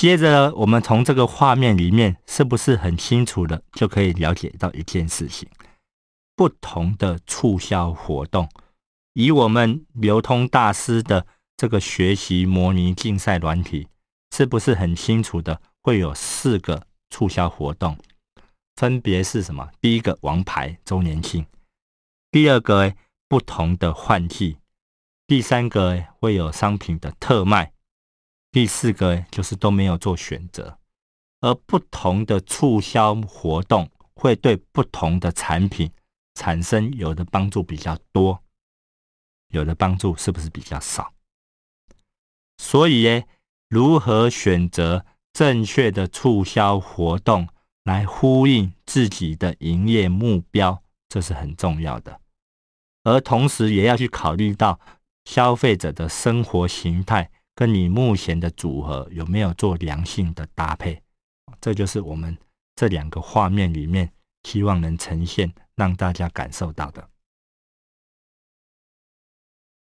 接着，我们从这个画面里面，是不是很清楚的就可以了解到一件事情？不同的促销活动，以我们流通大师的这个学习模拟竞赛软体，是不是很清楚的会有四个促销活动？分别是什么？第一个，王牌周年庆；第二个，不同的换季；第三个，会有商品的特卖。第四个就是都没有做选择，而不同的促销活动会对不同的产品产生有的帮助比较多，有的帮助是不是比较少？所以，哎，如何选择正确的促销活动来呼应自己的营业目标，这是很重要的。而同时，也要去考虑到消费者的生活形态。跟你目前的组合有没有做良性的搭配，这就是我们这两个画面里面希望能呈现让大家感受到的。